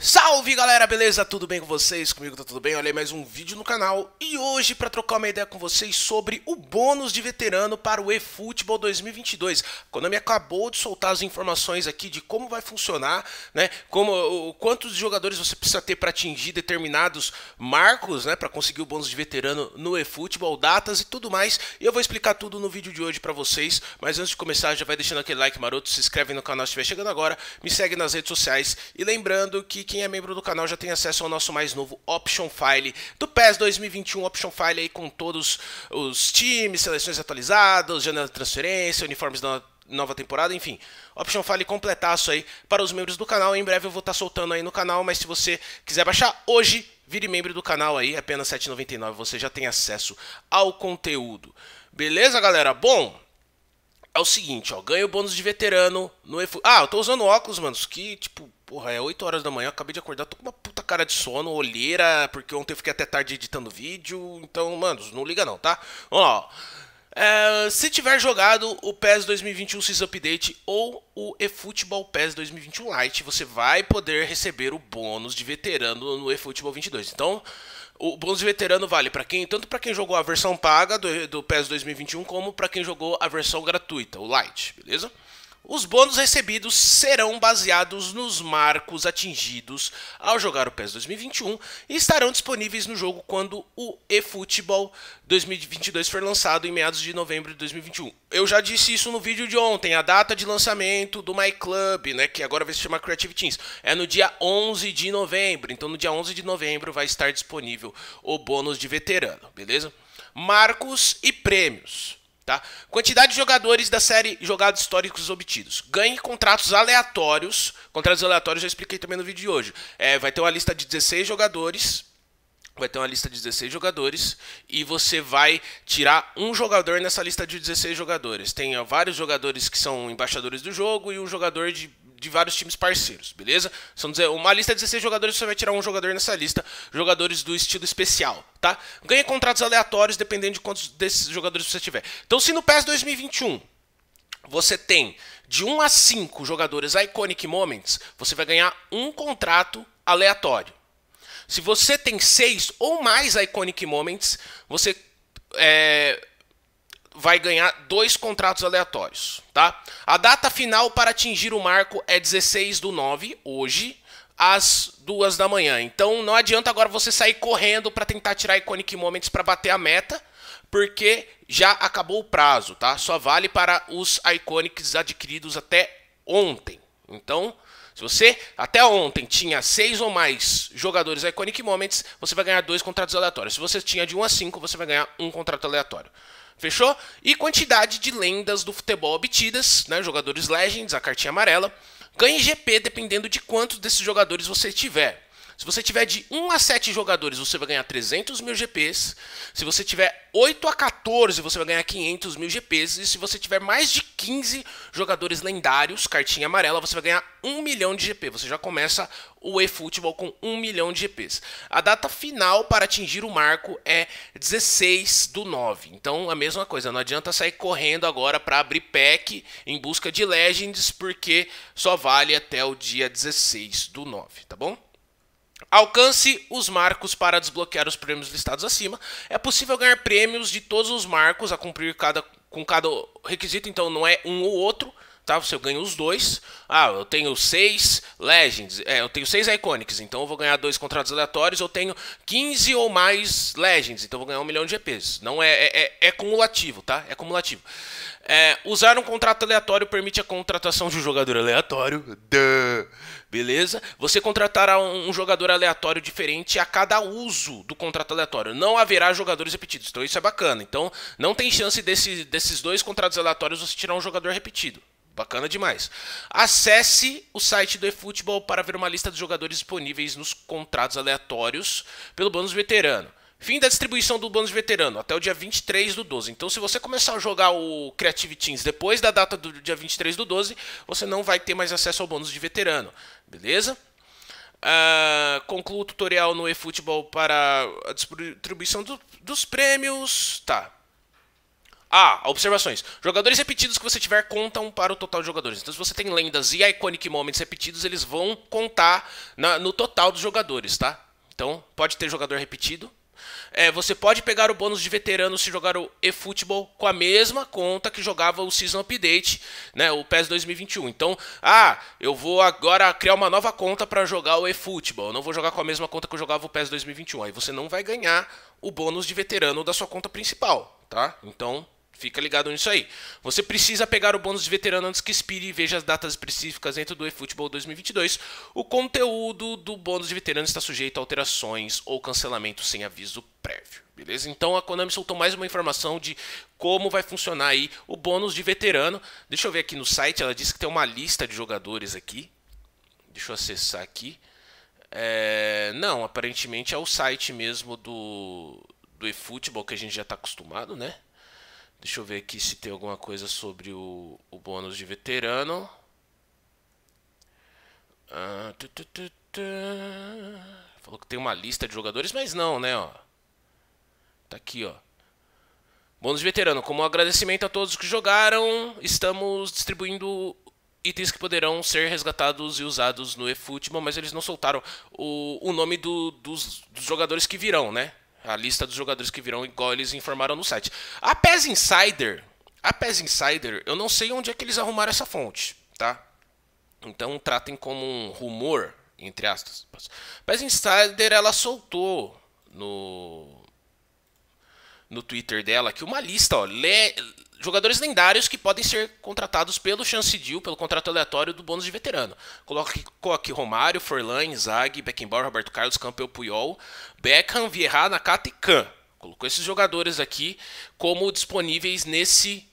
Salve galera, beleza? Tudo bem com vocês? Comigo tá tudo bem? Olha aí mais um vídeo no canal e hoje para trocar uma ideia com vocês sobre o bônus de veterano para o eFootball 2022. A Konami acabou de soltar as informações aqui de como vai funcionar, né? Como quantos jogadores você precisa ter para atingir determinados marcos, né, para conseguir o bônus de veterano no eFootball, datas e tudo mais. E eu vou explicar tudo no vídeo de hoje para vocês, mas antes de começar, já vai deixando aquele like maroto, se inscreve no canal se estiver chegando agora, me segue nas redes sociais e lembrando que quem é membro do canal já tem acesso ao nosso mais novo Option File do PES 2021, Option File aí com todos os times, seleções atualizadas, janela de transferência, uniformes da nova temporada, enfim. Option File completaço aí para os membros do canal. Em breve eu vou estar tá soltando aí no canal, mas se você quiser baixar hoje, vire membro do canal aí, apenas R$ 7,99 você já tem acesso ao conteúdo. Beleza, galera? Bom, é o seguinte, ó, ganho o bônus de veterano no EFU. Ah, eu tô usando óculos, mano, que, tipo, porra, é 8 horas da manhã, acabei de acordar, tô com uma puta cara de sono, olheira, porque ontem eu fiquei até tarde editando vídeo, então, mano, não liga não, tá? Vamos lá, ó. É, se tiver jogado o PES 2021 Season Update ou o eFootball PES 2021 Lite, você vai poder receber o bônus de veterano no eFootball 22. Então, o bônus de veterano vale para quem, tanto para quem jogou a versão paga do, do PES 2021 como para quem jogou a versão gratuita, o Lite, beleza? Os bônus recebidos serão baseados nos marcos atingidos ao jogar o PES 2021 e estarão disponíveis no jogo quando o eFootball 2022 for lançado em meados de novembro de 2021. Eu já disse isso no vídeo de ontem, a data de lançamento do MyClub, né, que agora vai se chamar Creative Teams, é no dia 11 de novembro. Então no dia 11 de novembro vai estar disponível o bônus de veterano, beleza? Marcos e prêmios. Tá? Quantidade de jogadores da série jogados históricos obtidos. Ganhe contratos aleatórios. Contratos aleatórios eu expliquei também no vídeo de hoje. É, vai ter uma lista de 16 jogadores. Vai ter uma lista de 16 jogadores e você vai tirar um jogador nessa lista de 16 jogadores. Tem ó, vários jogadores que são embaixadores do jogo e um jogador de de vários times parceiros, beleza? São uma lista é de 16 jogadores, você vai tirar um jogador nessa lista, jogadores do estilo especial, tá? Ganha contratos aleatórios dependendo de quantos desses jogadores você tiver. Então, se no PES 2021 você tem de 1 a 5 jogadores Iconic Moments, você vai ganhar um contrato aleatório. Se você tem 6 ou mais Iconic Moments, você é, vai ganhar dois contratos aleatórios, tá? A data final para atingir o marco é 16 do 9, hoje, às duas da manhã. Então não adianta agora você sair correndo para tentar tirar Iconic Moments para bater a meta, porque já acabou o prazo, tá? Só vale para os Iconics adquiridos até ontem. Então, se você até ontem tinha seis ou mais jogadores Iconic Moments, você vai ganhar dois contratos aleatórios. Se você tinha de 1 um a 5, você vai ganhar um contrato aleatório. Fechou? E quantidade de lendas do futebol obtidas, né? Jogadores Legends, a cartinha amarela. Ganhe GP dependendo de quantos desses jogadores você tiver. Se você tiver de 1 a 7 jogadores, você vai ganhar 300 mil GPs. Se você tiver 8 a 14, você vai ganhar 500 mil GPs. E se você tiver mais de 15 jogadores lendários, cartinha amarela, você vai ganhar 1 milhão de GP. Você já começa o eFootball com 1 milhão de GPs. A data final para atingir o marco é 16 do 9. Então, a mesma coisa, não adianta sair correndo agora para abrir pack em busca de Legends, porque só vale até o dia 16 do 9, tá bom? Alcance os marcos para desbloquear os prêmios listados acima. É possível ganhar prêmios de todos os marcos a cumprir cada, com cada requisito, então não é um ou outro tá? Você ganha os dois. Ah, eu tenho seis Legends, é, eu tenho seis Iconics, então eu vou ganhar dois contratos aleatórios. Eu tenho 15 ou mais Legends, então eu vou ganhar um milhão de GPs. Não é, é, é, é cumulativo, tá? É cumulativo. É, usar um contrato aleatório permite a contratação de um jogador aleatório. Duh. Beleza? Você contratará um, um jogador aleatório diferente a cada uso do contrato aleatório. Não haverá jogadores repetidos. Então isso é bacana. Então não tem chance desse, desses dois contratos aleatórios você tirar um jogador repetido. Bacana demais. Acesse o site do eFootball para ver uma lista dos jogadores disponíveis nos contratos aleatórios pelo bônus veterano. Fim da distribuição do bônus veterano até o dia 23 do 12. Então, se você começar a jogar o Creative Teams depois da data do dia 23 do 12, você não vai ter mais acesso ao bônus de veterano. Beleza? Uh, concluo o tutorial no eFootball para a distribuição do, dos prêmios. Tá, ah, observações. Jogadores repetidos que você tiver contam para o total de jogadores. Então, se você tem lendas e iconic moments repetidos, eles vão contar na, no total dos jogadores, tá? Então, pode ter jogador repetido. É, você pode pegar o bônus de veterano se jogar o eFootball com a mesma conta que jogava o Season Update, né, o PES 2021. Então, ah, eu vou agora criar uma nova conta para jogar o eFootball. Eu não vou jogar com a mesma conta que eu jogava o PES 2021. Aí você não vai ganhar o bônus de veterano da sua conta principal, tá? Então, Fica ligado nisso aí. Você precisa pegar o bônus de veterano antes que expire e veja as datas específicas dentro do eFootball 2022. O conteúdo do bônus de veterano está sujeito a alterações ou cancelamento sem aviso prévio. Beleza? Então a Konami soltou mais uma informação de como vai funcionar aí o bônus de veterano. Deixa eu ver aqui no site, ela disse que tem uma lista de jogadores aqui. Deixa eu acessar aqui. É... Não, aparentemente é o site mesmo do, do eFootball que a gente já está acostumado, né? Deixa eu ver aqui se tem alguma coisa sobre o, o bônus de veterano. Ah, tu, tu, tu, Falou que tem uma lista de jogadores, mas não, né? Ó. Tá aqui, ó. Bônus de veterano. Como agradecimento a todos que jogaram, estamos distribuindo itens que poderão ser resgatados e usados no eFootball, mas eles não soltaram o, o nome do, dos, dos jogadores que virão, né? A lista dos jogadores que virão, igual eles informaram no site. A PES Insider, a PES Insider, eu não sei onde é que eles arrumaram essa fonte, tá? Então tratem como um rumor, entre aspas. PES Insider, ela soltou no no Twitter dela aqui uma lista, ó, le... jogadores lendários que podem ser contratados pelo Chance Deal, pelo contrato aleatório do bônus de veterano. Colocou aqui Romário, Forlan, Zag, Beckenbauer, Roberto Carlos, Campeão Puyol, Beckham, Vieira, Nakata e Khan. Colocou esses jogadores aqui como disponíveis nesse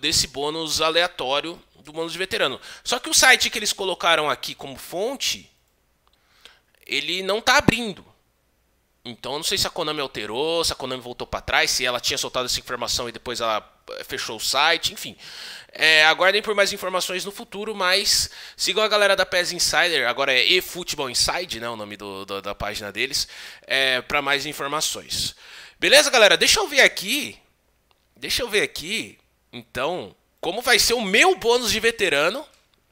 desse bônus aleatório do bônus de veterano. Só que o site que eles colocaram aqui como fonte, ele não está abrindo. Então eu não sei se a Konami alterou, se a Konami voltou para trás, se ela tinha soltado essa informação e depois ela eh, fechou o site, enfim. É, aguardem por mais informações no futuro, mas sigam a galera da PES Insider, agora é eFootball Inside, né, o nome do, do, da página deles, é, para mais informações. Beleza, galera? Deixa eu ver aqui, deixa eu ver aqui, então, como vai ser o meu bônus de veterano,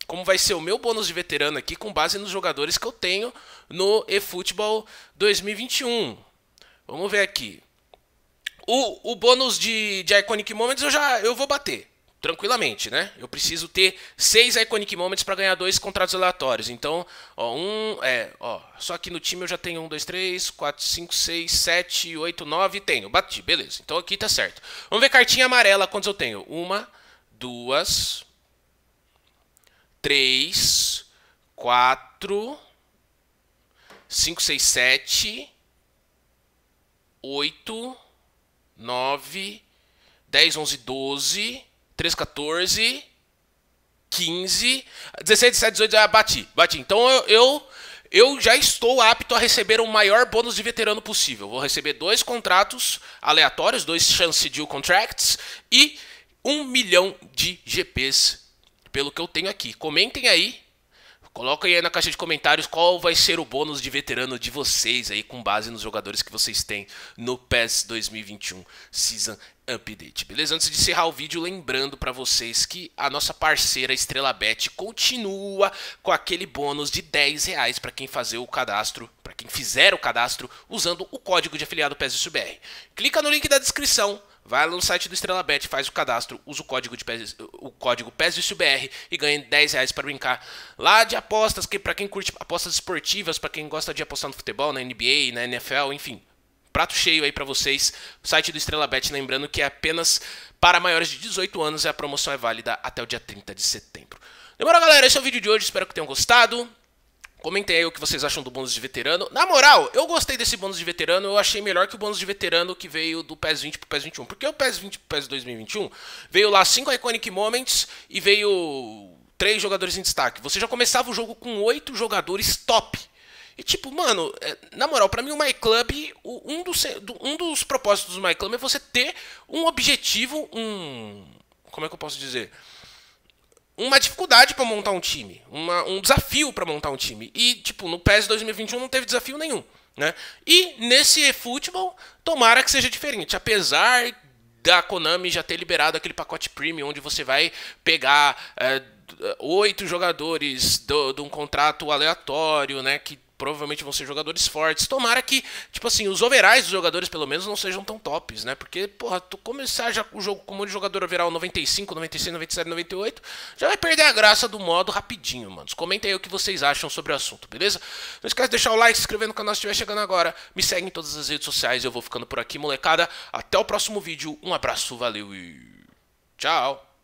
como vai ser o meu bônus de veterano aqui com base nos jogadores que eu tenho no eFootball 2021. Vamos ver aqui. O, o bônus de, de Iconic Moments eu já eu vou bater, tranquilamente, né? Eu preciso ter seis Iconic Moments para ganhar dois contratos aleatórios. Então, ó, um, é, ó, só aqui no time eu já tenho um, dois, três, quatro, cinco, seis, sete, oito, nove, tenho, bati, beleza. Então aqui tá certo. Vamos ver cartinha amarela quantos eu tenho. Uma, duas, três, quatro, cinco, seis, sete, oito, nove, dez, onze, doze, treze, 14, 15, 16, 17, 18, ah, bati, bati. Então eu, eu, eu já estou apto a receber o maior bônus de veterano possível. Vou receber dois contratos aleatórios, dois chance deal contracts e um milhão de GPs pelo que eu tenho aqui. Comentem aí. Coloquem aí na caixa de comentários qual vai ser o bônus de veterano de vocês aí com base nos jogadores que vocês têm no PES 2021 Season Update. Beleza? Antes de encerrar o vídeo, lembrando para vocês que a nossa parceira Estrela Bet continua com aquele bônus de 10 reais para quem fazer o cadastro, para quem fizer o cadastro usando o código de afiliado PES SBR. Clica no link da descrição Vai lá no site do Estrela Bet, faz o cadastro, usa o código de PES, o código PESVCBR e ganha 10 reais para brincar. Lá de apostas, que para quem curte apostas esportivas, para quem gosta de apostar no futebol, na NBA, na NFL, enfim. Prato cheio aí para vocês. O site do Estrela Bet, lembrando que é apenas para maiores de 18 anos e a promoção é válida até o dia 30 de setembro. Demorou, galera? Esse é o vídeo de hoje, espero que tenham gostado. Comentem aí o que vocês acham do bônus de veterano. Na moral, eu gostei desse bônus de veterano, eu achei melhor que o bônus de veterano que veio do PES 20 pro PES 21. Porque o PES 20 pro PES 2021 veio lá 5 Iconic Moments e veio três jogadores em destaque. Você já começava o jogo com oito jogadores top. E tipo, mano, é, na moral, para mim o MyClub, um dos, um dos propósitos do MyClub é você ter um objetivo, um. Como é que eu posso dizer? uma dificuldade para montar um time, uma, um desafio para montar um time. E, tipo, no PES 2021 não teve desafio nenhum. Né? E nesse futebol, tomara que seja diferente. Apesar da Konami já ter liberado aquele pacote premium, onde você vai pegar é, oito jogadores de um contrato aleatório, né? Que provavelmente vão ser jogadores fortes. Tomara que, tipo assim, os overais dos jogadores, pelo menos, não sejam tão tops, né? Porque, porra, tu começar já o jogo com um monte de jogador overall 95, 96, 97, 98, já vai perder a graça do modo rapidinho, mano. Comentem aí o que vocês acham sobre o assunto, beleza? Não esquece de deixar o like, se inscrever no canal se estiver chegando agora. Me segue em todas as redes sociais, eu vou ficando por aqui, molecada. Até o próximo vídeo, um abraço, valeu e tchau!